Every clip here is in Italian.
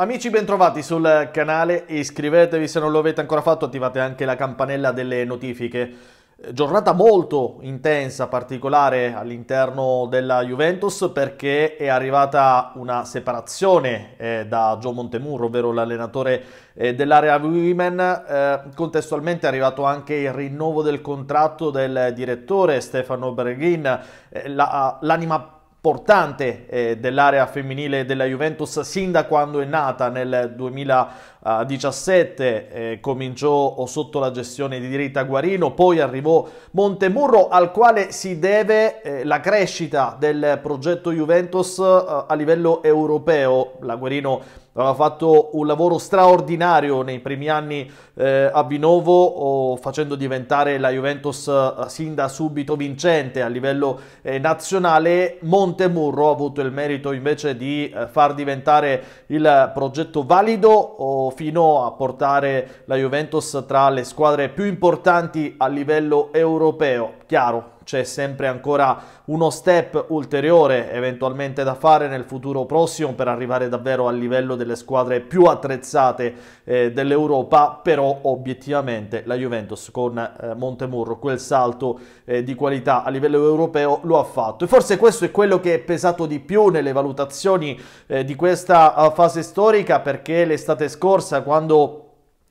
Amici bentrovati sul canale, iscrivetevi se non lo avete ancora fatto, attivate anche la campanella delle notifiche. Giornata molto intensa, particolare all'interno della Juventus perché è arrivata una separazione eh, da Joe Montemurro, ovvero l'allenatore eh, dell'area Women. Eh, contestualmente è arrivato anche il rinnovo del contratto del direttore Stefano Berghin, eh, l'anima la, portante eh, dell'area femminile della Juventus sin da quando è nata nel 2017 eh, cominciò sotto la gestione di Rita Guarino poi arrivò Montemurro al quale si deve eh, la crescita del progetto Juventus eh, a livello europeo la Guarino aveva fatto un lavoro straordinario nei primi anni eh, a Vinovo facendo diventare la Juventus eh, sin da subito vincente a livello eh, nazionale, Montemurro ha avuto il merito invece di eh, far diventare il progetto valido fino a portare la Juventus tra le squadre più importanti a livello europeo. Chiaro, c'è sempre ancora uno step ulteriore eventualmente da fare nel futuro prossimo per arrivare davvero al livello delle squadre più attrezzate eh, dell'Europa, però obiettivamente la Juventus con eh, Montemurro quel salto eh, di qualità a livello europeo lo ha fatto e forse questo è quello che è pesato di più nelle valutazioni eh, di questa eh, fase storica perché l'estate scorsa quando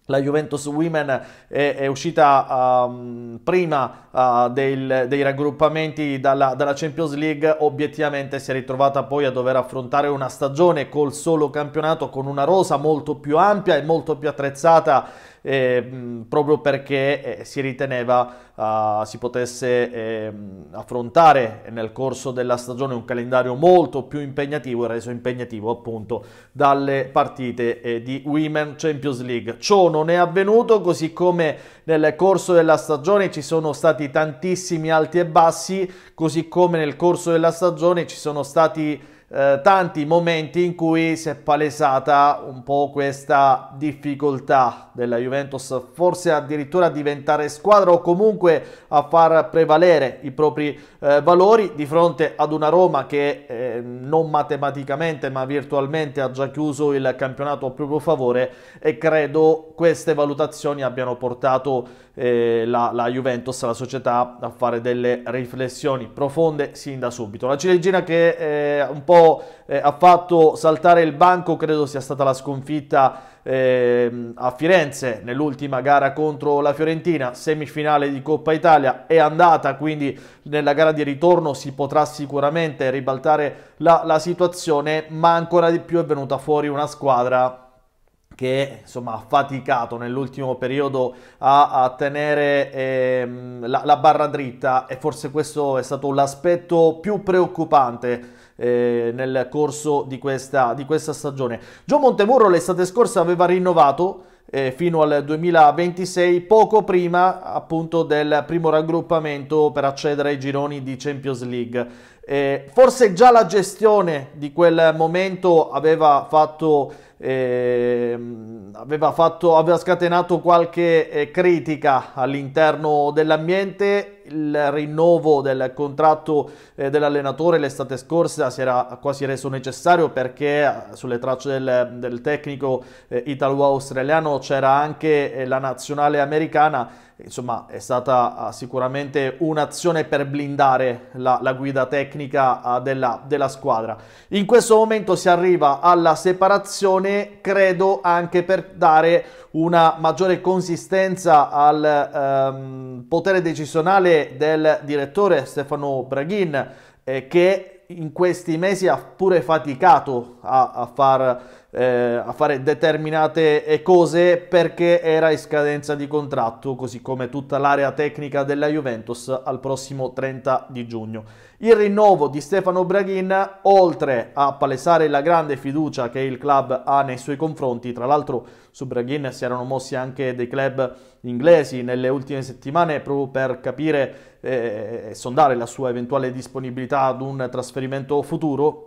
la Juventus Women è, è uscita um, prima uh, del, dei raggruppamenti dalla, dalla, Champions League, obiettivamente si è ritrovata poi a dover affrontare una stagione col solo campionato con una rosa molto più ampia e molto più attrezzata eh, proprio perché eh, si riteneva eh, si potesse ehm, affrontare nel corso della stagione un calendario molto più impegnativo reso impegnativo appunto dalle partite eh, di Women Champions League. Ciò non è avvenuto così come nel corso della stagione ci sono stati tantissimi alti e bassi, così come nel corso della stagione ci sono stati eh, tanti momenti in cui si è palesata un po' questa difficoltà della Juventus, forse addirittura a diventare squadra o comunque a far prevalere i propri eh, valori di fronte ad una Roma che eh, non matematicamente ma virtualmente ha già chiuso il campionato a proprio favore e credo queste valutazioni abbiano portato eh, la, la Juventus, la società, a fare delle riflessioni profonde sin da subito. La ciliegina che è eh, un po' po' eh, ha fatto saltare il banco credo sia stata la sconfitta eh, a Firenze nell'ultima gara contro la Fiorentina, semifinale di Coppa Italia è andata, quindi nella gara di ritorno si potrà sicuramente ribaltare la, la situazione, ma ancora di più è venuta fuori una squadra che insomma ha faticato nell'ultimo periodo a, a tenere ehm, la, la barra dritta e forse questo è stato l'aspetto più preoccupante eh, nel corso di questa, di questa stagione. Gio Montemurro l'estate scorsa aveva rinnovato eh, fino al 2026, poco prima appunto del primo raggruppamento per accedere ai gironi di Champions League. Eh, forse già la gestione di quel momento aveva fatto eh, aveva, fatto, aveva scatenato qualche eh, critica all'interno dell'ambiente. Il rinnovo del contratto eh, dell'allenatore l'estate scorsa si era quasi reso necessario perché eh, sulle tracce del, del tecnico eh, italo-australiano c'era anche eh, la nazionale americana insomma è stata ah, sicuramente un'azione per blindare la, la guida tecnica ah, della, della squadra. In questo momento si arriva alla separazione decisione, credo anche per dare una maggiore consistenza al ehm, potere decisionale del direttore Stefano Braghin eh, che in questi mesi ha pure faticato a, a far eh, a fare determinate eh, cose perché era in scadenza di contratto, così come tutta l'area tecnica della Juventus al prossimo 30 di giugno. Il rinnovo di Stefano Braghin, oltre a palesare la grande fiducia che il club ha nei suoi confronti, tra l'altro su Braghin si erano mossi anche dei club inglesi nelle ultime settimane proprio per capire eh, e eh, sondare la sua eventuale disponibilità ad un trasferimento futuro,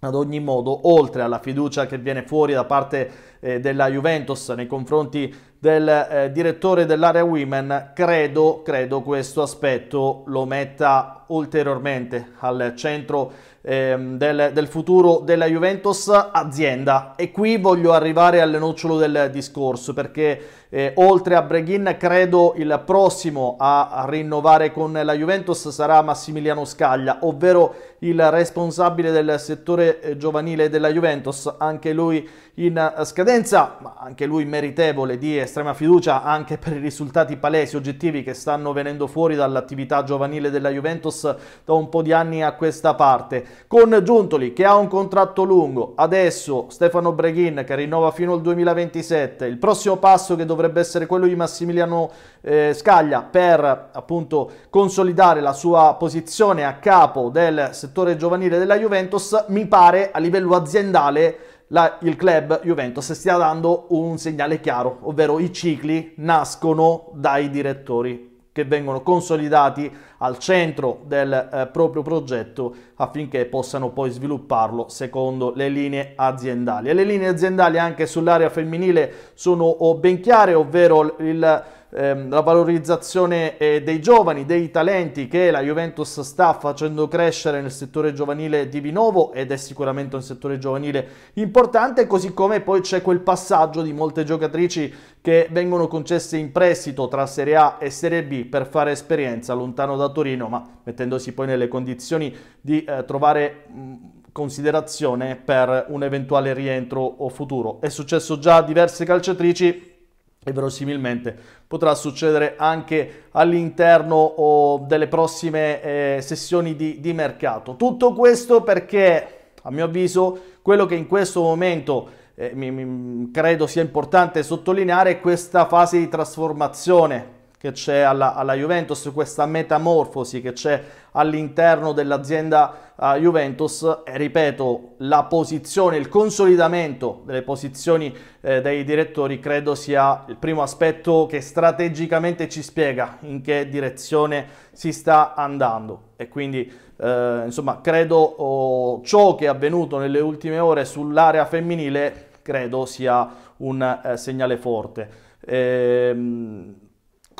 ad ogni modo, oltre alla fiducia che viene fuori da parte eh, della Juventus nei confronti del eh, direttore dell'area Women, credo, credo questo aspetto lo metta ulteriormente al centro ehm, del, del, futuro della Juventus azienda. E qui voglio arrivare al nocciolo del discorso perché eh, oltre a Breghin credo il prossimo a rinnovare con la Juventus sarà Massimiliano Scaglia, ovvero il responsabile del settore eh, giovanile della Juventus, anche lui in eh, scadenza, ma anche lui meritevole di estrema fiducia anche per i risultati palesi oggettivi che stanno venendo fuori dall'attività giovanile della Juventus da un po' di anni a questa parte con Giuntoli che ha un contratto lungo, adesso Stefano Breghin che rinnova fino al 2027, il prossimo passo che dovrebbe essere quello di Massimiliano eh, Scaglia per appunto consolidare la sua posizione a capo del settore giovanile della Juventus, mi pare a livello aziendale la, il club Juventus stia dando un segnale chiaro, ovvero i cicli nascono dai direttori che vengono consolidati al centro del eh, proprio progetto affinché possano poi svilupparlo secondo le linee aziendali. E le linee aziendali anche sull'area femminile sono oh, ben chiare, ovvero il ehm, la valorizzazione eh, dei giovani, dei talenti che la Juventus sta facendo crescere nel settore giovanile di Vinovo ed è sicuramente un settore giovanile importante, così come poi c'è quel passaggio di molte giocatrici che vengono concesse in prestito tra Serie A e Serie B per fare esperienza lontano da Torino, ma mettendosi poi nelle condizioni di eh, trovare... Mh, mm, considerazione per un eventuale rientro o futuro. È successo già a diverse calciatrici e verosimilmente potrà succedere anche all'interno delle prossime eh, sessioni di, di mercato. Tutto questo perché, a mio avviso, quello che in questo momento eh, mi, mi, credo sia importante sottolineare è questa fase di trasformazione che c'è alla, alla, Juventus, questa metamorfosi che c'è all'interno dell'azienda uh, Juventus e ripeto la posizione, il consolidamento delle posizioni eh, dei direttori credo sia il primo aspetto che strategicamente ci spiega in che direzione si sta andando e quindi eh, insomma credo oh, ciò che è avvenuto nelle ultime ore sull'area femminile credo sia un eh, segnale forte. Ehm,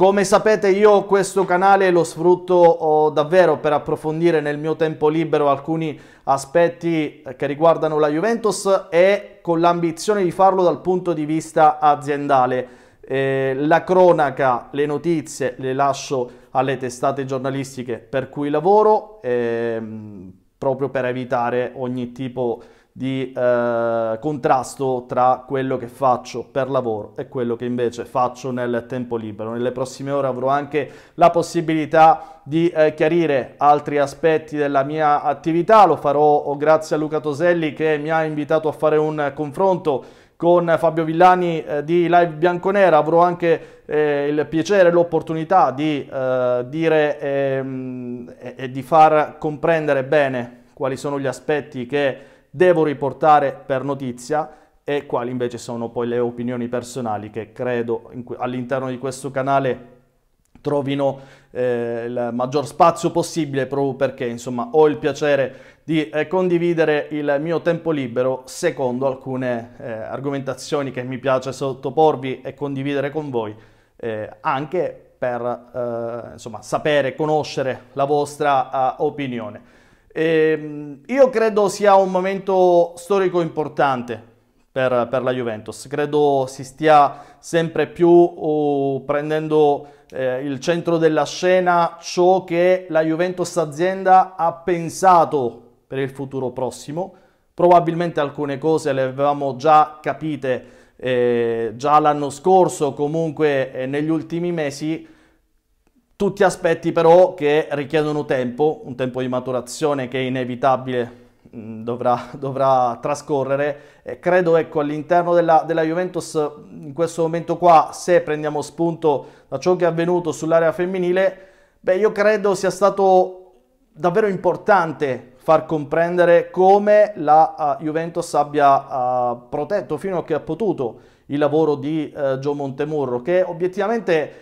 come sapete io questo canale lo sfrutto oh, davvero per approfondire nel mio tempo libero alcuni aspetti eh, che riguardano la Juventus e con l'ambizione di farlo dal punto di vista aziendale. Eh, la cronaca, le notizie le lascio alle testate giornalistiche per cui lavoro ehm, proprio per evitare ogni tipo di di eh, contrasto tra quello che faccio per lavoro e quello che invece faccio nel tempo libero. Nelle prossime ore avrò anche la possibilità di eh, chiarire altri aspetti della mia attività, lo farò oh, grazie a Luca Toselli che mi ha invitato a fare un confronto con Fabio Villani eh, di Live Bianconera, avrò anche eh, il piacere e l'opportunità di eh, dire ehm, e di far comprendere bene quali sono gli aspetti che devo riportare per notizia e quali invece sono poi le opinioni personali che credo all'interno di questo canale trovino eh, il maggior spazio possibile proprio perché insomma ho il piacere di eh, condividere il mio tempo libero secondo alcune eh, argomentazioni che mi piace sottoporvi e condividere con voi eh, anche per eh, insomma sapere conoscere la vostra eh, opinione e ehm, io credo sia un momento storico importante per, per, la Juventus, credo si stia sempre più oh, prendendo eh, il centro della scena ciò che la Juventus azienda ha pensato per il futuro prossimo, probabilmente alcune cose le avevamo già capite eh, già l'anno scorso, comunque eh, negli ultimi mesi tutti aspetti però che richiedono tempo, un tempo di maturazione che è inevitabile mm, Dovrà, dovrà, trascorrere. Eh, credo ecco, all'interno della, della, Juventus in questo momento qua, se prendiamo spunto da ciò che è avvenuto sull'area femminile, beh, io credo sia stato davvero importante far comprendere come la uh, Juventus abbia uh, protetto fino a che ha potuto il lavoro di uh, Gio Montemurro, che obiettivamente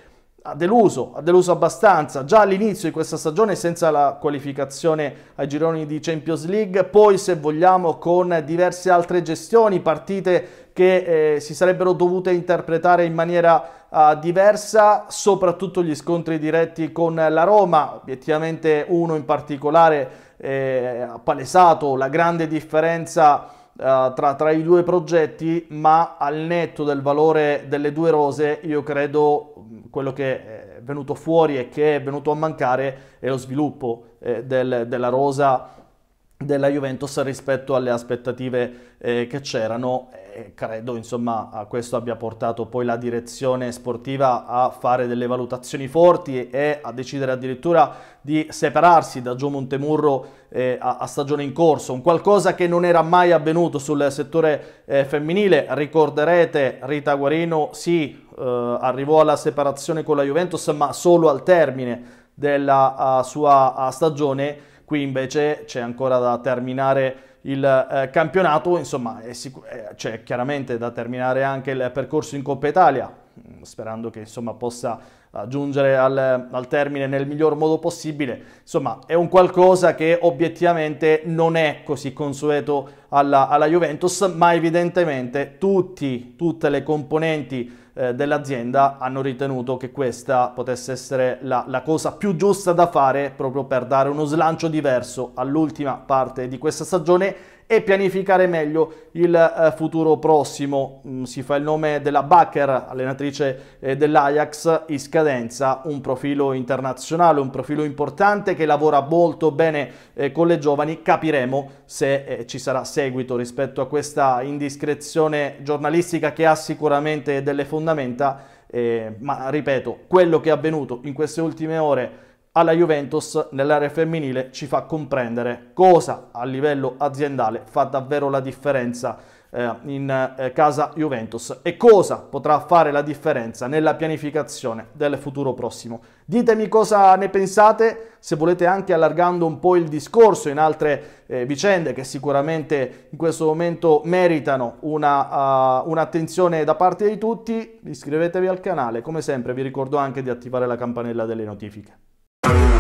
ha deluso, ha deluso abbastanza già all'inizio di questa stagione senza la qualificazione ai gironi di Champions League, poi se vogliamo con diverse altre gestioni, partite che eh, si sarebbero dovute interpretare in maniera eh, diversa, soprattutto gli scontri diretti con la Roma, obiettivamente uno in particolare eh, ha palesato la grande differenza eh, tra, tra i due progetti, ma al netto del valore delle due rose, io credo quello che è venuto fuori e che è venuto a mancare è lo sviluppo eh, del, della rosa della Juventus rispetto alle aspettative eh, che c'erano e eh, credo insomma a questo abbia portato poi la direzione sportiva a fare delle valutazioni forti e a decidere addirittura di separarsi da Gio Montemurro eh, a, a, stagione in corso, un qualcosa che non era mai avvenuto sul settore eh, femminile, ricorderete Rita Guarino sì eh, arrivò alla separazione con la Juventus ma solo al termine della sua stagione qui invece c'è ancora da terminare il eh, campionato, insomma eh, c'è eh, cioè, chiaramente da terminare anche il percorso in Coppa Italia, mm, sperando che insomma, possa giungere al, al, termine nel miglior modo possibile. Insomma, è un qualcosa che obiettivamente non è così consueto alla, alla Juventus, ma evidentemente tutti, tutte le componenti eh, dell'azienda hanno ritenuto che questa potesse essere la, la cosa più giusta da fare proprio per dare uno slancio diverso all'ultima parte di questa stagione e pianificare meglio il eh, futuro prossimo. Mm, si fa il nome della Bacher, allenatrice eh, dell'Ajax, in scadenza, un profilo internazionale, un profilo importante che lavora molto bene eh, con le giovani. Capiremo se ci sarà seguito rispetto a questa indiscrezione giornalistica che ha sicuramente delle fondamenta, ma ripeto, quello che è avvenuto in queste ultime ore alla Juventus nell'area femminile ci fa comprendere cosa a livello aziendale fa davvero la differenza eh, in eh, casa Juventus e cosa potrà fare la differenza nella pianificazione del futuro prossimo. Ditemi cosa ne pensate, se volete anche allargando un po' il discorso in altre eh, vicende che sicuramente in questo momento meritano eh, un'attenzione uh, un da parte di tutti, iscrivetevi al canale, come sempre vi ricordo anche di attivare la campanella delle notifiche. Uh-huh.